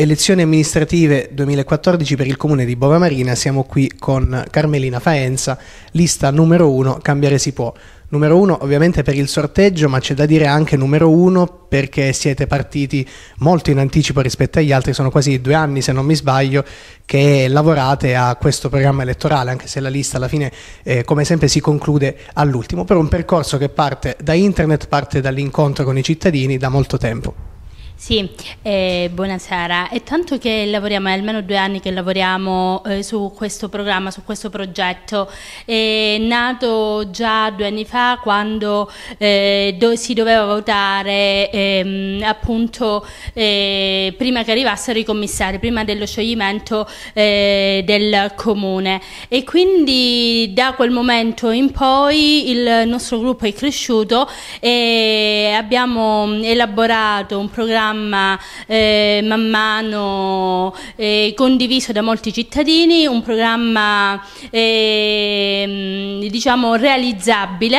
Elezioni amministrative 2014 per il comune di Bova Marina. siamo qui con Carmelina Faenza, lista numero uno, cambiare si può. Numero uno ovviamente per il sorteggio, ma c'è da dire anche numero uno perché siete partiti molto in anticipo rispetto agli altri, sono quasi due anni se non mi sbaglio che lavorate a questo programma elettorale, anche se la lista alla fine eh, come sempre si conclude all'ultimo, per un percorso che parte da internet, parte dall'incontro con i cittadini da molto tempo. Sì, eh, buonasera. È tanto che lavoriamo, è almeno due anni che lavoriamo eh, su questo programma, su questo progetto. È nato già due anni fa quando eh, do si doveva votare ehm, appunto eh, prima che arrivassero i commissari, prima dello scioglimento eh, del comune. E quindi da quel momento in poi il nostro gruppo è cresciuto e abbiamo elaborato un programma programma eh, man mano eh, condiviso da molti cittadini, un programma ehm, diciamo realizzabile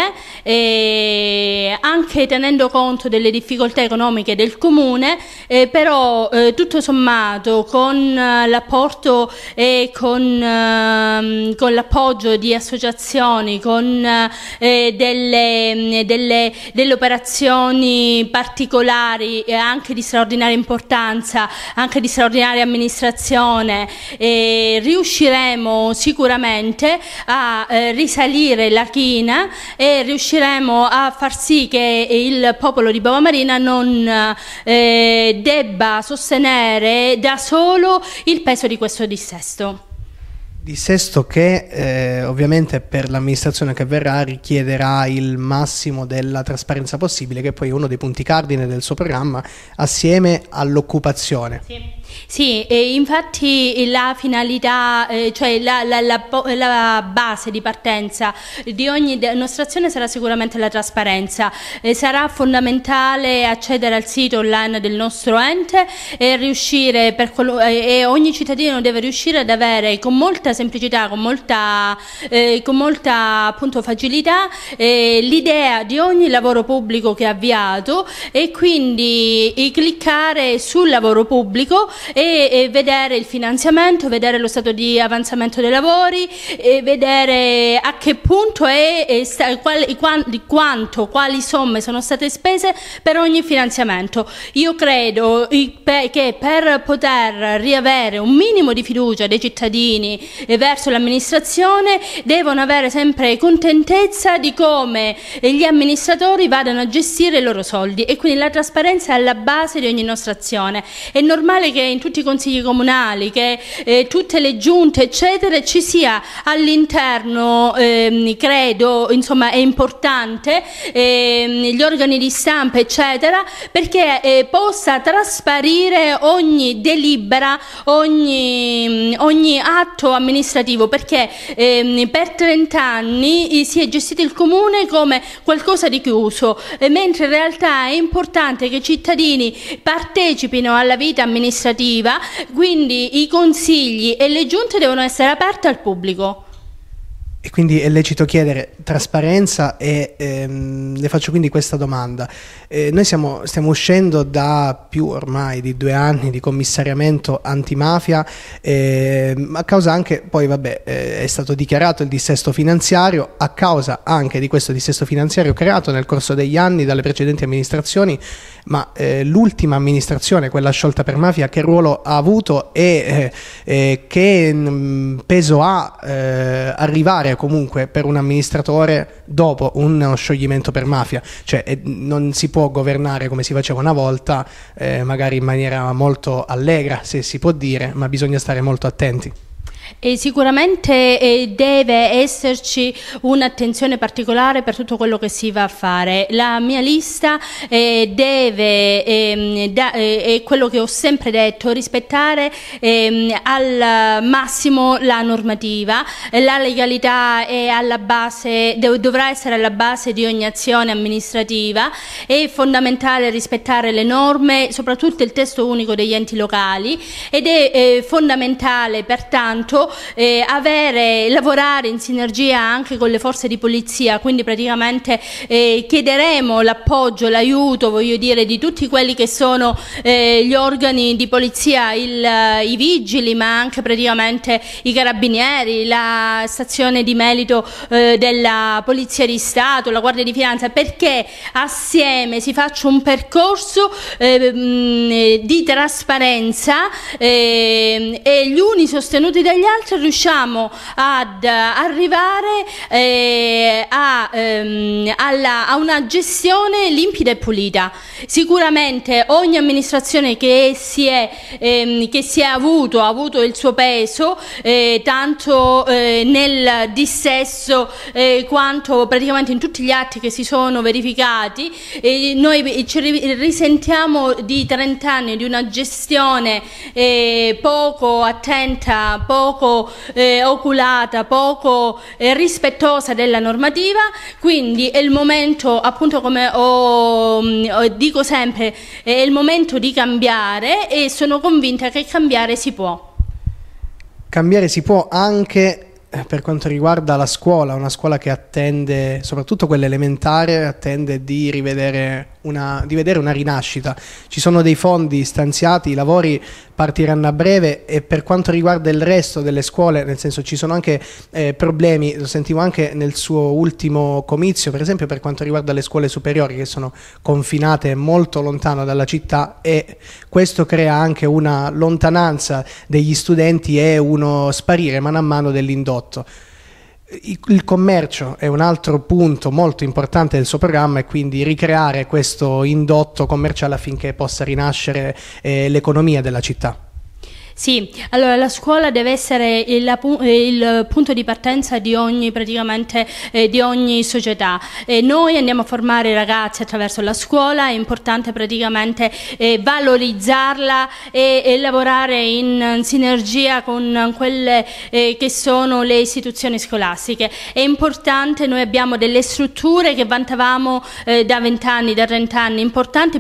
eh, anche tenendo conto delle difficoltà economiche del comune, eh, però eh, tutto sommato con eh, l'apporto e con, ehm, con l'appoggio di associazioni, con eh, delle, mm, delle, delle, operazioni particolari e anche di straordinaria importanza, anche di straordinaria amministrazione, eh, riusciremo sicuramente a risalire la china e riusciremo riusciremo a far sì che il popolo di Bava Marina non eh, debba sostenere da solo il peso di questo dissesto. Dissesto che eh, ovviamente per l'amministrazione che verrà richiederà il massimo della trasparenza possibile, che poi è uno dei punti cardine del suo programma, assieme all'occupazione. Sì. Sì, infatti la finalità, eh, cioè la, la, la, la, base di partenza di ogni nostra azione sarà sicuramente la trasparenza. Eh, sarà fondamentale accedere al sito online del nostro ente e, riuscire per, eh, e ogni cittadino deve riuscire ad avere con molta semplicità, con molta, con molta appunto, facilità l'idea di ogni lavoro pubblico che ha avviato e quindi cliccare sul lavoro pubblico e, e, vedere il finanziamento, vedere lo stato di avanzamento dei lavori, e vedere a che punto è, e sta, qual, qual, di quanto, quali somme sono state spese per ogni finanziamento. Io credo che per poter riavere un minimo di fiducia dei cittadini eh, verso l'amministrazione devono avere sempre contentezza di come eh, gli amministratori vadano a gestire i loro soldi e quindi la trasparenza è alla base di ogni nostra azione. È normale che in tutti i consigli comunali, che eh, tutte le giunte eccetera ci sia all'interno, ehm, credo, insomma è importante, ehm, gli organi di stampa eccetera, perché eh, possa trasparire ogni delibera, ogni, mm, ogni atto amministrativo, perché ehm, per 30 anni eh, si è gestito il comune come qualcosa di chiuso, mentre in realtà è importante che i cittadini partecipino alla vita amministrativa amministrativa, quindi i consigli e le giunte devono essere aperte al pubblico. E quindi è lecito chiedere trasparenza e ehm, le faccio quindi questa domanda. Eh, noi siamo, stiamo uscendo da più ormai di due anni di commissariamento antimafia, eh, a causa anche, poi vabbè, eh, è stato dichiarato il dissesto finanziario, a causa anche di questo dissesto finanziario creato nel corso degli anni dalle precedenti amministrazioni ma eh, l'ultima amministrazione, quella sciolta per mafia, che ruolo ha avuto e eh, eh che mm, peso ha eh, arrivare comunque per un amministratore dopo uno scioglimento per mafia? Cioè eh, non si può governare come si faceva una volta, magari in maniera molto allegra, se si può dire, ma bisogna stare molto attenti. E sicuramente eh, deve esserci un'attenzione particolare per tutto quello che si va a fare. La mia lista eh, deve, ehm, da, eh, è quello che ho sempre detto, rispettare ehm, al massimo la normativa. La legalità base, dovrà essere alla base di ogni azione amministrativa. È fondamentale rispettare le norme, soprattutto il testo unico degli enti locali ed è fondamentale pertanto pubblico, eh, avere, lavorare in sinergia anche con le forze di polizia, quindi praticamente eh, chiederemo l'appoggio, l'aiuto di tutti quelli che sono eh, gli organi di polizia, il, i vigili ma anche praticamente i carabinieri, la stazione di merito eh, della Polizia di Stato, la Guardia di Finanza, perché assieme si faccia un percorso ehm, di trasparenza ehm, e gli uni sostenuti dagli altri riusciamo ad eh, arrivare eh, a, ehm, alla, a, una gestione limpida e pulita. Sicuramente ogni amministrazione che si è, ehm, che si è avuto ha avuto il suo peso, eh, tanto eh, nel dissesso eh, quanto praticamente in tutti gli atti che si sono verificati. noi ci risentiamo di 30 anni di una gestione eh, poco attenta, poco poco eh, oculata, poco eh, rispettosa della normativa, quindi è il momento, appunto come mm, ho, dico sempre, è il momento di cambiare e sono convinta che cambiare si può. Cambiare si può anche eh, per quanto riguarda la scuola, una scuola che attende, soprattutto quella elementare, attende di rivedere una, di vedere una rinascita. Ci sono dei fondi stanziati, i lavori partiranno a breve e per quanto riguarda il resto delle scuole, nel senso ci sono anche eh, problemi, lo sentivo anche nel suo ultimo comizio, per esempio per quanto riguarda le scuole superiori che sono confinate molto lontano dalla città e questo crea anche una lontananza degli studenti e uno sparire mano a mano dell'indotto. Il commercio è un altro punto molto importante del suo programma e quindi ricreare questo indotto commerciale affinché possa rinascere eh, l'economia della città. Sì, allora la scuola deve essere il, eh, il punto di partenza di ogni, eh, di ogni società. E noi andiamo a formare i ragazzi attraverso la scuola, è importante praticamente eh, valorizzarla e, e, lavorare in sinergia con quelle eh, che sono le istituzioni scolastiche. È importante, noi abbiamo delle strutture che vantavamo eh, da vent'anni, da trent'anni,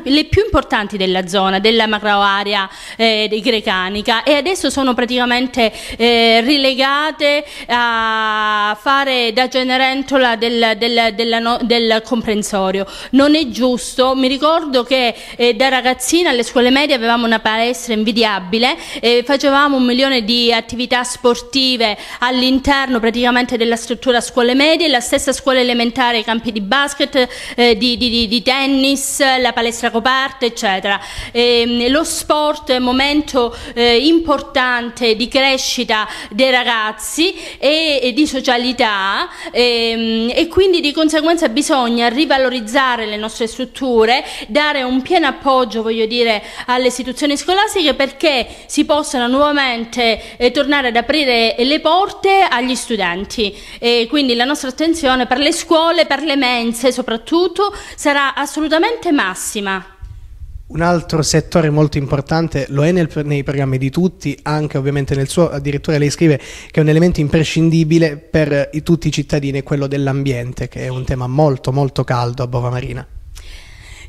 le più importanti della zona, della macroarea eh, grecanica e adesso sono praticamente eh, rilegate a fare da generentola del, del, della, no, del, comprensorio. Non è giusto, mi ricordo che eh, da ragazzina alle scuole medie avevamo una palestra invidiabile, eh, facevamo un milione di attività sportive all'interno praticamente della struttura scuole medie, la stessa scuola elementare, i campi di basket, eh, di, di, di, tennis, la palestra coperta, eccetera. Ehm, lo sport è un momento importante eh, importante di crescita dei ragazzi e, e di socialità e, ehm, e quindi di conseguenza bisogna rivalorizzare le nostre strutture, dare un pieno appoggio voglio dire, alle istituzioni scolastiche perché si possano nuovamente eh, tornare ad aprire le porte agli studenti. E quindi la nostra attenzione per le scuole, per le mense soprattutto, sarà assolutamente massima. Un altro settore molto importante lo è nel, nei programmi di tutti, anche ovviamente nel suo, addirittura lei scrive che è un elemento imprescindibile per i, tutti i cittadini, quello dell'ambiente, che è un tema molto molto caldo a Bova Marina.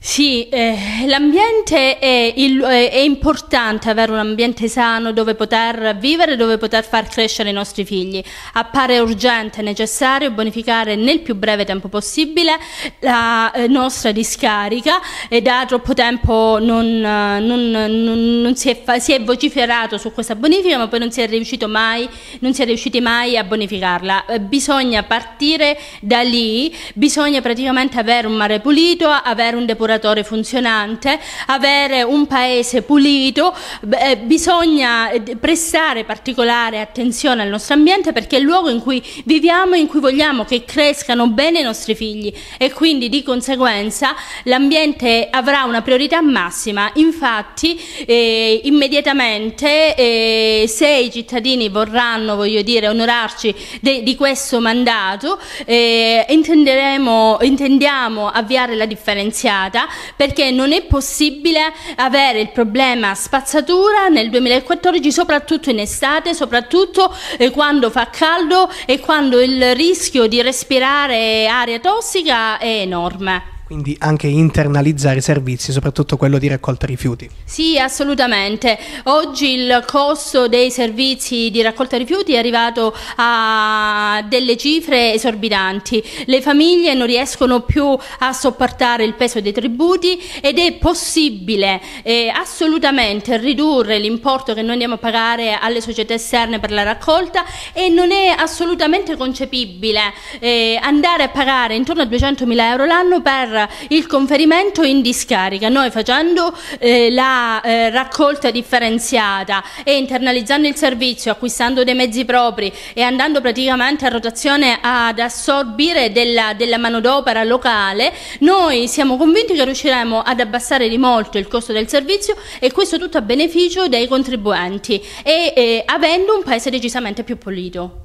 Sì, eh, l'ambiente è, eh, è, importante avere un ambiente sano dove poter vivere, dove poter far crescere i nostri figli. Appare urgente e necessario bonificare nel più breve tempo possibile la eh, nostra discarica e da troppo tempo non, eh, non, non, non si, è, si, è, vociferato su questa bonifica ma poi non si è, mai, non si è riusciti mai a bonificarla. Bisogna partire da lì, bisogna praticamente avere un mare pulito, avere un depurato lavoratore funzionante, avere un paese pulito, eh, bisogna eh, prestare particolare attenzione al nostro ambiente perché è il luogo in cui viviamo e in cui vogliamo che crescano bene i nostri figli e quindi di conseguenza l'ambiente avrà una priorità massima. Infatti eh, immediatamente eh, se i cittadini vorranno voglio dire, onorarci de, di questo mandato eh, intendiamo avviare la differenziata spazzatura perché non è possibile avere il problema spazzatura nel 2014 soprattutto in estate, soprattutto eh, quando fa caldo e quando il rischio di respirare aria tossica è enorme quindi anche internalizzare i servizi, soprattutto quello di raccolta rifiuti. Sì, assolutamente. Oggi il costo dei servizi di raccolta rifiuti è arrivato a delle cifre esorbitanti. Le famiglie non riescono più a sopportare il peso dei tributi ed è possibile eh, assolutamente ridurre l'importo che noi andiamo a pagare alle società esterne per la raccolta e non è assolutamente concepibile eh, andare a pagare intorno a 200.000 euro l'anno per il conferimento in discarica. Noi facendo eh, la eh, raccolta differenziata e internalizzando il servizio, acquistando dei mezzi propri e andando praticamente a rotazione ad assorbire della, della manodopera locale, noi siamo convinti che riusciremo ad abbassare di molto il costo del servizio e questo tutto a beneficio dei contribuenti e eh, avendo un paese decisamente più pulito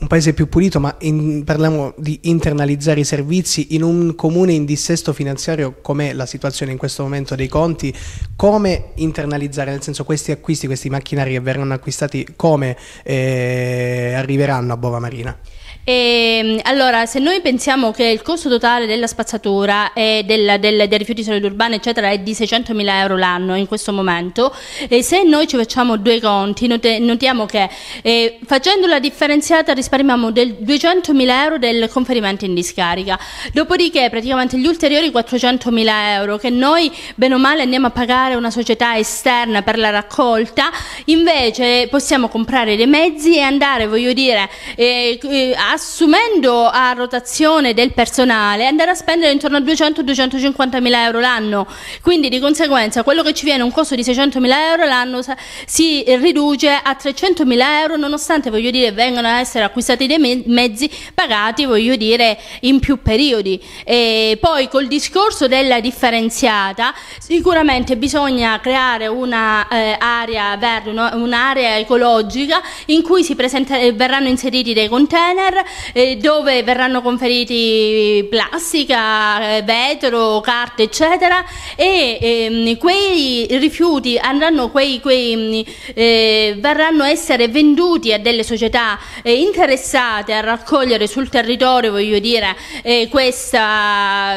un paese più pulito, ma in, parliamo di internalizzare i servizi in un comune in dissesto finanziario, com'è la situazione in questo momento dei conti, come internalizzare, nel senso questi acquisti, questi macchinari che verranno acquistati, come eh, arriveranno a Bova Marina? E, ehm, allora, se noi pensiamo che il costo totale della spazzatura e del, del, dei rifiuti solidi urbani, eccetera, è di 600.000 euro l'anno in questo momento, e se noi ci facciamo due conti, note, notiamo che eh, facendo la differenziata risparmiamo del 200.000 euro del conferimento in discarica. Dopodiché, praticamente gli ulteriori 400.000 euro che noi, bene o male, andiamo a pagare una società esterna per la raccolta, invece possiamo comprare dei mezzi e andare, voglio dire, eh, a eh, assumendo a rotazione del personale andare a spendere intorno a 200-250 mila euro l'anno, quindi di conseguenza quello che ci viene un costo di 600 mila euro l'anno si riduce a 300 mila euro nonostante voglio dire vengano a essere acquistati dei mezzi pagati voglio dire in più periodi e poi col discorso della differenziata sicuramente bisogna creare un'area eh, verde, un'area ecologica in cui verranno inseriti dei container dove verranno conferiti plastica, eh, vetro, carta eccetera e ehm, quei rifiuti andranno, quei, quei, mm, eh, verranno a essere venduti a delle società eh, interessate a raccogliere sul territorio voglio dire, eh, questa,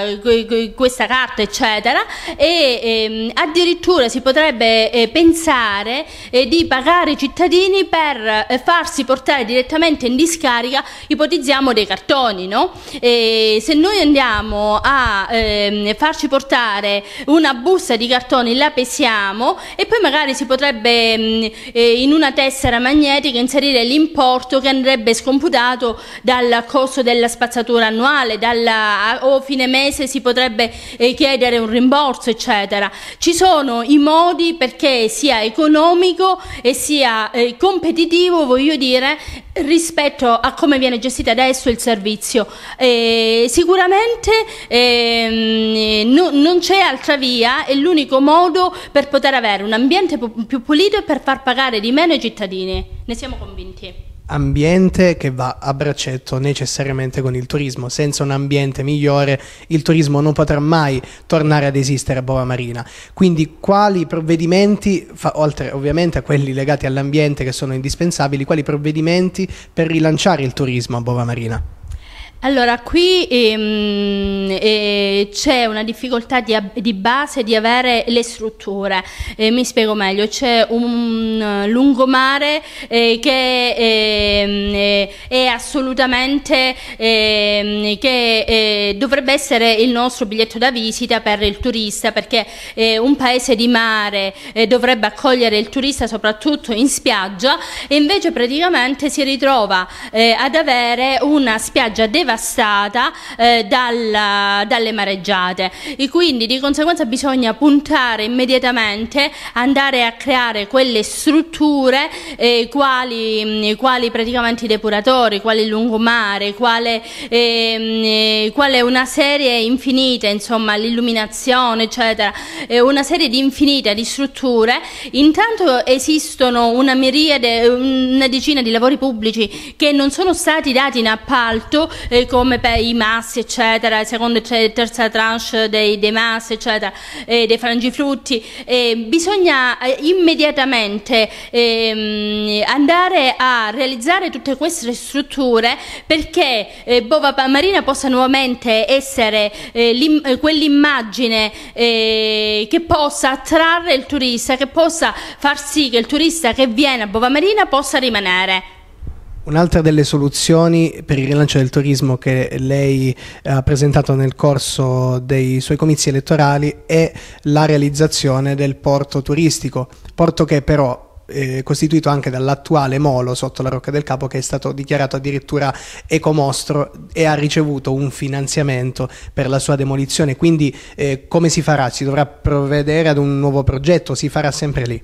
questa, carta eccetera e ehm, addirittura si potrebbe eh, pensare di pagare i cittadini per farsi portare direttamente in discarica ipotizziamo dei cartoni, no? E se noi andiamo a ehm, farci portare una busta di cartoni, la pesiamo e poi magari si potrebbe mh, mm, eh, in una tessera magnetica inserire l'importo che andrebbe scomputato dal costo della spazzatura annuale, dalla, o fine mese si potrebbe eh, chiedere un rimborso, eccetera. Ci sono i modi perché sia economico e sia eh, competitivo, voglio dire, rispetto a come viene gestite adesso il servizio. Eh, sicuramente eh, no, non c'è altra via è l'unico modo per poter avere un ambiente più pulito e per far pagare di meno i cittadini. Ne siamo convinti ambiente che va a braccetto necessariamente con il turismo. Senza un ambiente migliore il turismo non potrà mai tornare ad esistere a Bova Marina. Quindi quali provvedimenti, fa, oltre ovviamente a quelli legati all'ambiente che sono indispensabili, quali provvedimenti per rilanciare il turismo a Bova Marina? Allora, qui ehm, eh, c'è una difficoltà di, di, base di avere le strutture, eh, mi spiego meglio, c'è un eh, lungomare eh, che ehm, eh, è assolutamente, ehm, che eh, dovrebbe essere il nostro biglietto da visita per il turista, perché un paese di mare dovrebbe accogliere il turista soprattutto in spiaggia e invece praticamente si ritrova ad avere una spiaggia devastata devastata eh, dalla, dalle mareggiate e quindi di conseguenza bisogna puntare immediatamente andare a creare quelle strutture eh, quali, mm, quali, praticamente i depuratori, quali il lungomare, quale, ehm, eh, quale una serie infinita, insomma l'illuminazione eccetera, eh, una serie di infinita di strutture, intanto esistono una miriade, una decina di lavori pubblici che non sono stati dati in appalto eh, come per i massi, eccetera, seconda e terza tranche dei, dei massi, eccetera, eh, dei frangifrutti, eh, bisogna immediatamente ehm, andare a realizzare tutte queste strutture perché eh, Bova Marina possa nuovamente essere eh, quell'immagine eh, che possa attrarre il turista, che possa far sì che il turista che viene a Bova Marina possa rimanere. Un'altra delle soluzioni per il rilancio del turismo che lei ha presentato nel corso dei suoi comizi elettorali è la realizzazione del porto turistico, porto che però eh, costituito anche dall'attuale molo sotto la Rocca del Capo che è stato dichiarato addirittura ecomostro e ha ricevuto un finanziamento per la sua demolizione. Quindi eh, come si farà? Si dovrà provvedere ad un nuovo progetto? Si farà sempre lì?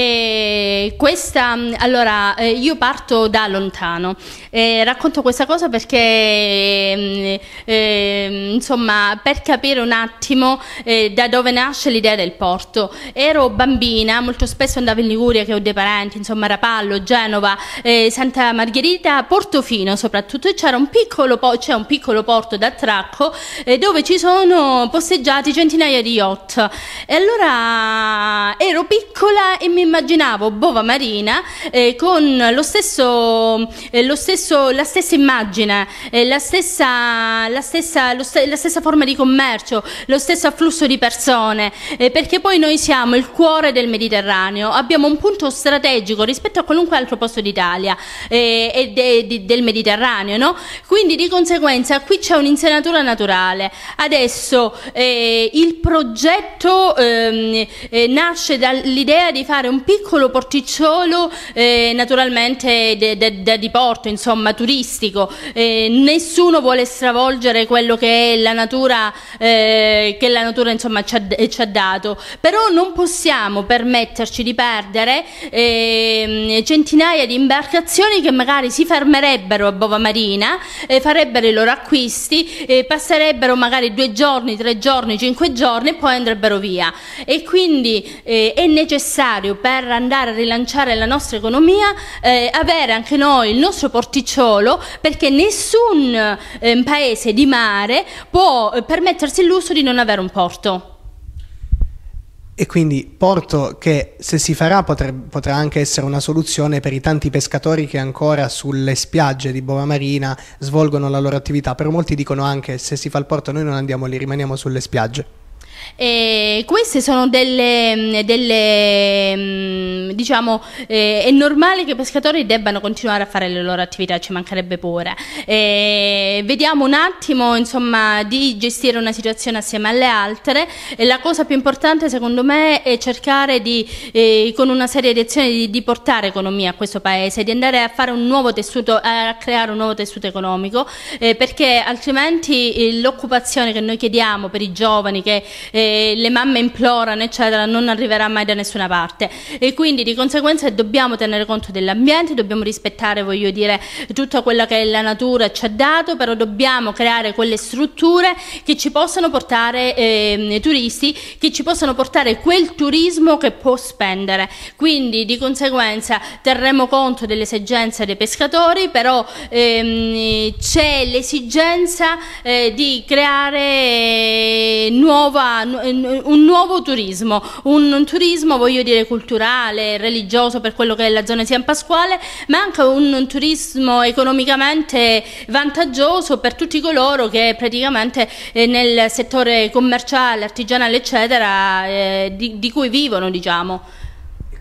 E questa, allora, eh, io parto da lontano. Eh, racconto questa cosa perché, mm, eh, insomma, per capire un attimo eh, da dove nasce l'idea del porto. Ero bambina, molto spesso andavo in Liguria, che ho dei parenti, insomma, Rapallo, Genova, eh, Santa Margherita, Portofino soprattutto, c'era un piccolo, c'è un piccolo porto d'attracco eh, dove ci sono posteggiati centinaia di yacht. E allora ero piccola e mi immaginavo Bova Marina eh, con lo stesso, eh, lo stesso, la stessa immagine, eh, la, stessa, la, stessa, st la, stessa, forma di commercio, lo stesso afflusso di persone, eh, perché poi noi siamo il cuore del Mediterraneo, abbiamo un punto strategico rispetto a qualunque altro posto d'Italia eh, e de de del Mediterraneo, no? quindi di conseguenza qui c'è un'insenatura naturale. Adesso eh, il progetto ehm, nasce dall'idea di fare diventare un piccolo porticciolo eh, naturalmente di porto, insomma turistico. Eh, nessuno vuole stravolgere quello che è la natura, eh, che la natura insomma, ci, ha, ci, ha, dato, però non possiamo permetterci di perdere ehm, centinaia di imbarcazioni che magari si fermerebbero a Bova Marina, eh, farebbero i loro acquisti, eh, passerebbero magari due giorni, tre giorni, cinque giorni e poi andrebbero via. E quindi eh, è necessario per andare a rilanciare la nostra economia, eh, avere anche noi il nostro porticciolo perché nessun eh, paese di mare può eh, permettersi il lusso di non avere un porto. E quindi porto che se si farà potre, potrà anche essere una soluzione per i tanti pescatori che ancora sulle spiagge di Bova Marina svolgono la loro attività, però molti dicono anche se si fa il porto noi non andiamo lì, rimaniamo sulle spiagge. E queste sono delle, delle diciamo, eh, è normale che i pescatori debbano continuare a fare le loro attività, ci mancherebbe pure. E vediamo un attimo, insomma, di gestire una situazione assieme alle altre. E la cosa più importante, secondo me, è cercare di, eh, con una serie di azioni, di, di, portare economia a questo paese, di andare a fare un nuovo tessuto, a creare un nuovo tessuto economico, eh, perché altrimenti eh, l'occupazione che noi chiediamo per i giovani che eh, eh, le mamme implorano, eccetera, non arriverà mai da nessuna parte. E quindi di conseguenza dobbiamo tenere conto dell'ambiente, dobbiamo rispettare, voglio dire, tutta quella che la natura ci ha dato, però dobbiamo creare quelle strutture che ci possano portare eh, turisti, che ci possano portare quel turismo che può spendere. Quindi di conseguenza terremo conto delle esigenze dei pescatori, però ehm, c'è l'esigenza eh, di creare eh, nuova eh, un nuovo turismo, un, turismo voglio dire culturale, religioso per quello che è la zona di San Pasquale, ma anche un, turismo economicamente vantaggioso per tutti coloro che praticamente eh, nel settore commerciale, artigianale eccetera eh, di cui vivono diciamo.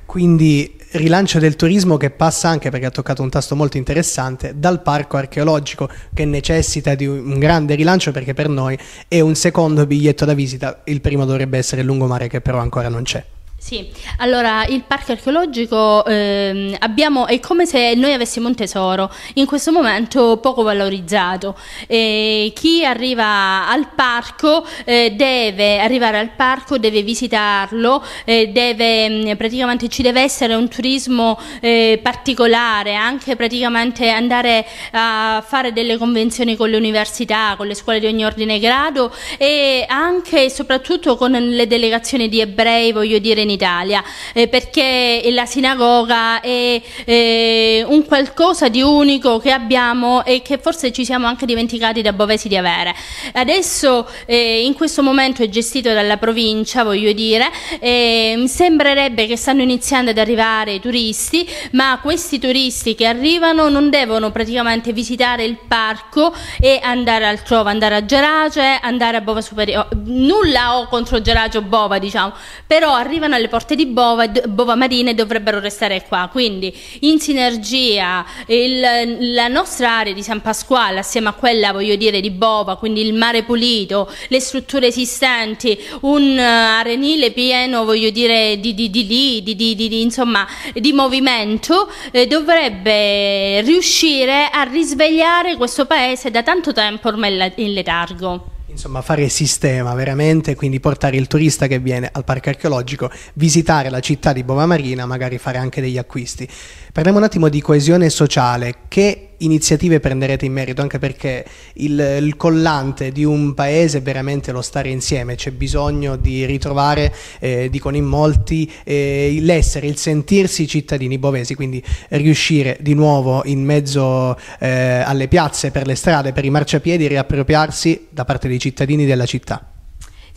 Quindi rilancio del turismo che passa anche, perché ha toccato un tasto molto interessante, dal parco archeologico che necessita di un grande rilancio perché per noi è un secondo biglietto da visita, il primo dovrebbe essere il lungomare che però ancora non c'è. Sì, allora il parco archeologico ehm, abbiamo, è come se noi avessimo un tesoro, in questo momento poco valorizzato. Eh, chi arriva al parco eh, deve arrivare al parco, deve visitarlo, eh, deve, mm, praticamente ci deve essere un turismo eh, particolare, anche praticamente andare a fare delle convenzioni con le università, con le scuole di ogni ordine e grado e anche e soprattutto con le delegazioni di ebrei, voglio dire, in Italia eh, perché la sinagoga è eh, un qualcosa di unico che abbiamo e che forse ci siamo anche dimenticati da Bovesi di avere. Adesso eh, in questo momento è gestito dalla provincia, voglio dire, mi sembrerebbe che stanno iniziando ad arrivare i turisti, ma questi turisti che arrivano non devono praticamente visitare il parco e andare altrove, andare a Gerace, andare a Bova Superiore, nulla ho contro Gerace o Bova, diciamo, però arrivano alle porte di Bova, Bova Marina e dovrebbero restare qua. Quindi in sinergia il, la nostra area di San Pasquale assieme a quella voglio dire di Bova, quindi il mare pulito, le strutture esistenti, un eh, arenile pieno voglio dire di, di, di, di insomma, movimento, eh, dovrebbe riuscire a risvegliare questo paese da tanto tempo ormai in letargo insomma, fare sistema veramente, quindi portare il turista che viene al parco archeologico, visitare la città di Bovamarina, magari fare anche degli acquisti. Parliamo un attimo di coesione sociale che iniziative prenderete in merito, anche perché il, il, collante di un paese è veramente lo stare insieme, c'è bisogno di ritrovare, eh, dicono in molti, eh, l'essere, il sentirsi cittadini bovesi, quindi riuscire di nuovo in mezzo eh, alle piazze, per le strade, per i marciapiedi, riappropriarsi da parte dei cittadini della città.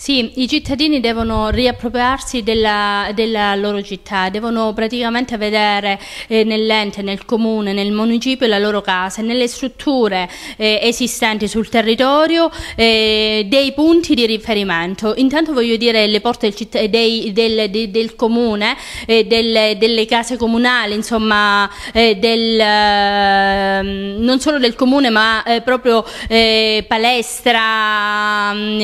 Sì, i cittadini devono riappropriarsi della, della loro città, devono praticamente vedere eh, nell'ente, nel comune, nel municipio la loro casa, nelle strutture eh, esistenti sul territorio eh, dei punti di riferimento. Intanto voglio dire le porte del, dei, del, del, del comune, eh, delle, delle, case comunali, insomma, eh, ehm, non solo del comune ma eh, proprio palestra, mm,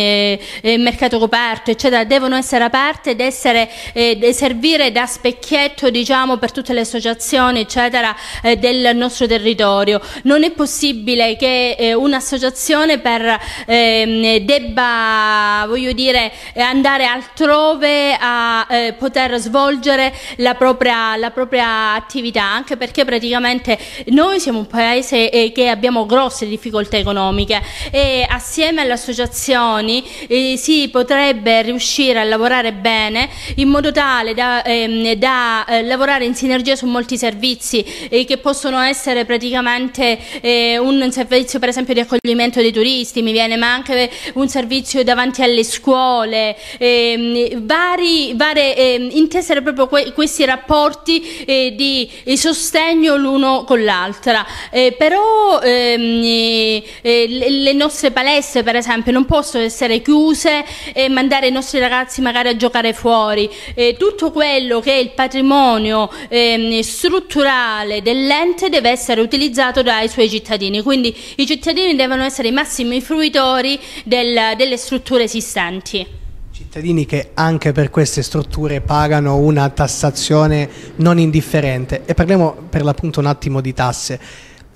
mercato mercato coperto, eccetera, devono essere aperte ed essere, eh, servire da specchietto diciamo, per tutte le associazioni eccetera, eh, del nostro territorio. Non è possibile che eh, un'associazione ehm, debba dire, andare altrove a eh, poter svolgere la propria, la propria, attività, anche perché praticamente noi siamo un paese eh, che abbiamo grosse difficoltà economiche e assieme alle associazioni eh, si potrebbe riuscire a lavorare bene in modo tale da, ehm, da eh, lavorare in sinergia su molti servizi eh, che possono essere praticamente eh, un servizio per esempio di accoglimento dei turisti, mi viene, ma anche un servizio davanti alle scuole, ehm, vari, varie, ehm, intessere proprio que questi rapporti eh, di, di eh, sostegno l'uno con l'altra. Eh, però ehm, le nostre palestre per esempio non possono essere chiuse e mandare i nostri ragazzi magari a giocare fuori, e tutto quello che è il patrimonio ehm, strutturale dell'ente deve essere utilizzato dai suoi cittadini, quindi i cittadini devono essere i massimi fruitori del, delle strutture esistenti cittadini che anche per queste strutture pagano una tassazione non indifferente e parliamo per l'appunto un attimo di tasse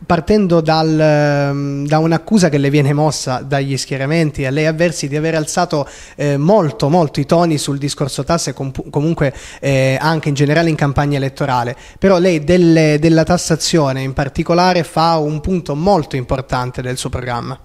partendo dal, ehm, da un'accusa che le viene mossa dagli schieramenti a lei avversi di aver alzato eh, molto molto i toni sul discorso tasse comp- comunque eh, anche in generale in campagna elettorale però lei delle, della tassazione in particolare fa un punto molto importante del suo programma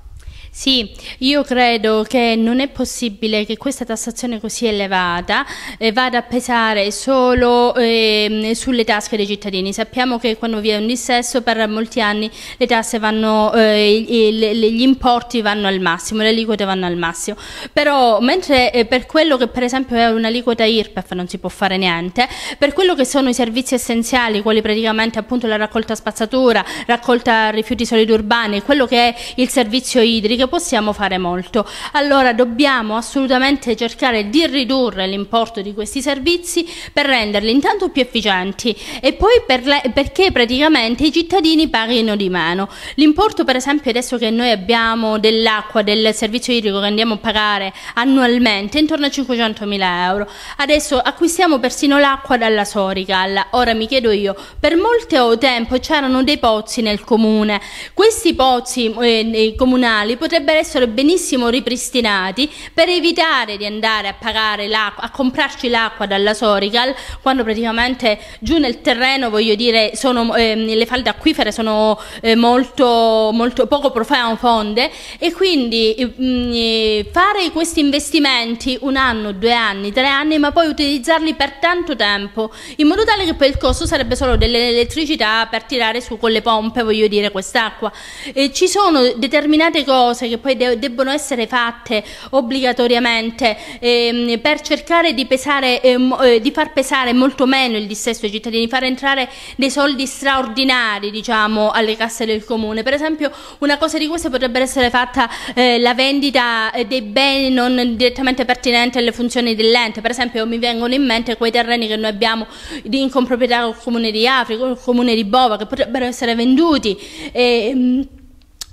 sì, io credo che non è possibile che questa tassazione così elevata eh, vada a pesare solo eh, sulle tasche dei cittadini. Sappiamo che quando vi è un dissesso per molti anni le tasse vanno, eh, gli importi vanno al massimo, le aliquote vanno al massimo. Però mentre eh, per quello che per esempio è un'aliquota IRPEF non si può fare niente, per quello che sono i servizi essenziali, quali praticamente appunto la raccolta spazzatura, raccolta rifiuti solidi urbani, quello che è il servizio idrico, lo possiamo fare molto. Allora dobbiamo assolutamente cercare di ridurre l'importo di questi servizi per renderli intanto più efficienti e poi per le, perché praticamente i cittadini paghino di meno. L'importo per esempio adesso che noi abbiamo dell'acqua, del servizio idrico che andiamo a pagare annualmente è intorno a 500.000 euro. Adesso acquistiamo persino l'acqua dalla Sorical. Ora mi chiedo io, per molto tempo c'erano dei pozzi nel comune. Questi pozzi eh, comunali potrebbero potrebbero essere benissimo ripristinati per evitare di andare a pagare l'acqua, a comprarci l'acqua dalla Sorical quando praticamente giù nel terreno, voglio dire, sono, ehm, le falde acquifere sono eh, molto, molto, poco profonde e quindi mm, eh, fare questi investimenti un anno, due anni, tre anni, ma poi utilizzarli per tanto tempo in modo tale che poi il costo sarebbe solo dell'elettricità per tirare su con le pompe, voglio dire, quest'acqua. Eh, ci sono determinate cose cose cioè che poi de debbono essere fatte obbligatoriamente ehm, per cercare di, pesare, ehm, eh, di, far pesare molto meno il dissesto ai cittadini, far entrare dei soldi straordinari diciamo, alle casse del comune. Per esempio una cosa di queste potrebbe essere fatta eh, la vendita eh, dei beni non direttamente pertinenti alle funzioni dell'ente, per esempio mi vengono in mente quei terreni che noi abbiamo in comproprietà con il comune di Africa, il comune di Bova, che potrebbero essere venduti. E, ehm,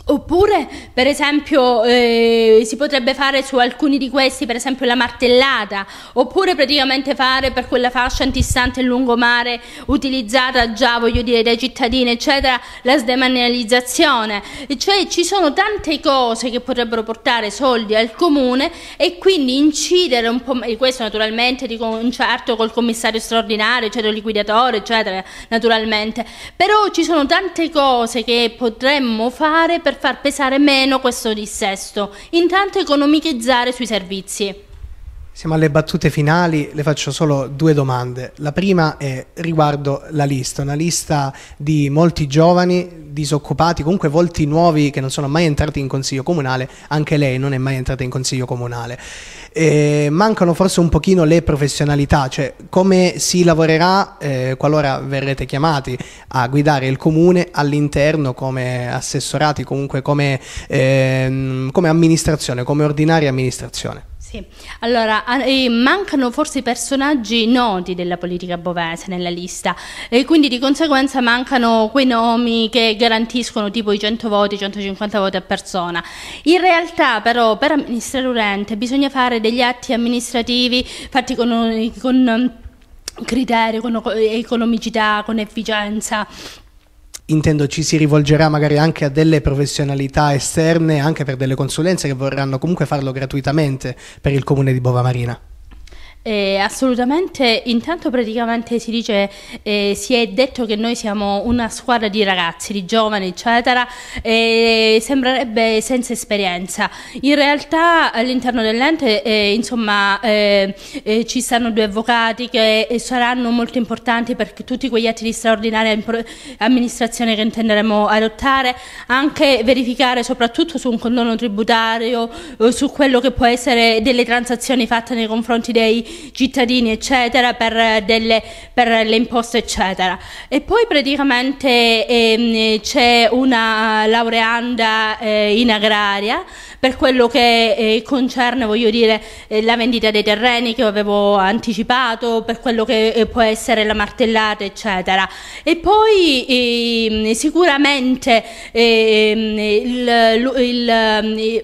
Oppure, per esempio, eh, si potrebbe fare su alcuni di questi, per esempio la martellata, oppure praticamente fare per quella fascia antistante in lungomare utilizzata già, voglio dire, dai cittadini, eccetera, la sdematerializzazione. Cioè ci sono tante cose che potrebbero portare soldi al comune e quindi incidere un po', e questo naturalmente di concerto col commissario straordinario, eccetera, il liquidatore, eccetera, naturalmente. Però ci sono tante cose che potremmo fare per per far pesare meno questo dissesto, intanto economichizzare sui servizi. Siamo alle battute finali, le faccio solo due domande. La prima è riguardo la lista, una lista di molti giovani disoccupati, comunque volti nuovi che non sono mai entrati in consiglio comunale, anche lei non è mai entrata in consiglio comunale. E eh, mancano forse un pochino le professionalità, cioè come si lavorerà eh, qualora verrete chiamati a guidare il comune all'interno come assessorati, comunque come, ehm, come amministrazione, come ordinaria amministrazione. Sì, allora mancano forse i personaggi noti della politica bovese nella lista e quindi di conseguenza mancano quei nomi che garantiscono tipo i 100 voti, 150 voti a persona. In realtà però per amministrare un ente bisogna fare degli atti amministrativi fatti con, con criterio, con economicità, con efficienza intendo ci si rivolgerà magari anche a delle professionalità esterne, anche per delle consulenze che vorranno comunque farlo gratuitamente per il comune di Bova Marina. Eh, assolutamente, intanto praticamente si dice, eh, si è detto che noi siamo una squadra di ragazzi, di giovani eccetera, e sembrerebbe senza esperienza, in realtà all'interno dell'ente eh, insomma eh, eh, ci stanno due avvocati che saranno molto importanti per tutti quegli atti di straordinaria amministrazione che intenderemo adottare, anche verificare soprattutto su un condono tributario, su quello che può essere delle transazioni fatte nei confronti dei cittadini, eccetera, per, eh, delle, per le imposte, eccetera. E poi praticamente ehm, c'è una laureanda eh, in agraria per quello che eh, concerne, voglio dire, eh, la vendita dei terreni che avevo anticipato, per quello che eh, può essere la martellata, eccetera. E poi ehm, sicuramente ehm, il, il, il ehm,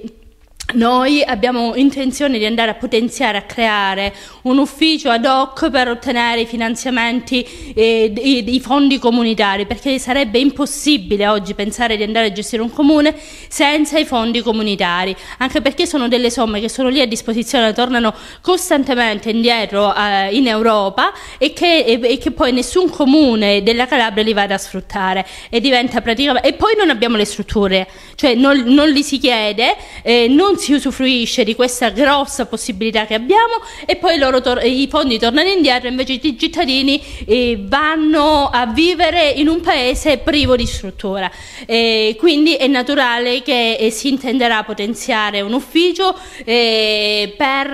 noi abbiamo intenzione di andare a potenziare, a creare un ufficio ad hoc per ottenere i finanziamenti e eh, i fondi comunitari, perché sarebbe impossibile oggi pensare di andare a gestire un comune senza i fondi comunitari, anche perché sono delle somme che sono lì a disposizione, tornano costantemente indietro eh, in Europa e che, e, che, poi nessun comune della Calabria li vada a sfruttare e, diventa praticamente... e poi non abbiamo le strutture, cioè non, non li si chiede, eh, non si usufruisce di questa grossa possibilità che abbiamo e poi tor- i fondi tornano indietro, invece i cittadini eh, vanno a vivere in un paese privo di struttura. Eh, quindi è naturale che eh, si intenderà potenziare un ufficio eh, per,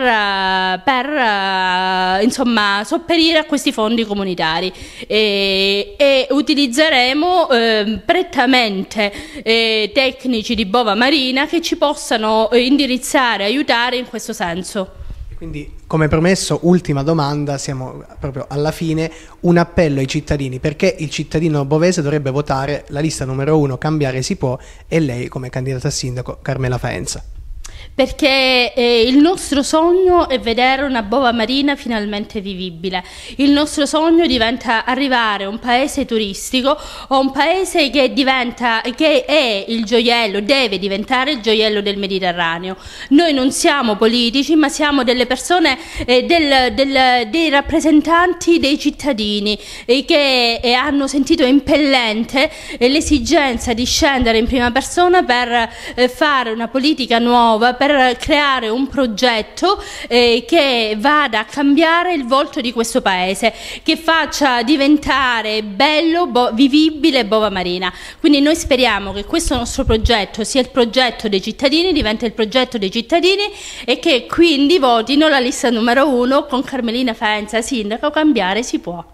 per uh, insomma, sopperire a questi fondi comunitari eh, e utilizzeremo prettamente tecnici di Bova Marina che ci possano in indirizzare, aiutare in questo senso. Quindi, come promesso, ultima domanda, siamo proprio alla fine, un appello ai cittadini, perché il cittadino bovese dovrebbe votare la lista numero uno, cambiare si può, e lei come candidata a sindaco Carmela Faenza perché eh, il nostro sogno è vedere una bova marina finalmente vivibile. Il nostro sogno diventa arrivare a un paese turistico o un paese che, diventa, che è il gioiello, deve diventare il gioiello del Mediterraneo. Noi non siamo politici, ma siamo delle persone, eh, del, del, dei rappresentanti dei cittadini eh, che eh, hanno sentito impellente eh, l'esigenza di scendere in prima persona per eh, fare una politica nuova, per creare un progetto eh, che vada a cambiare il volto di questo paese, che faccia diventare bello, bo vivibile Bova Marina. Quindi noi speriamo che questo nostro progetto sia il progetto dei cittadini, diventi il progetto dei cittadini e che quindi votino la lista numero uno con Carmelina Faenza, sindaco, cambiare si può.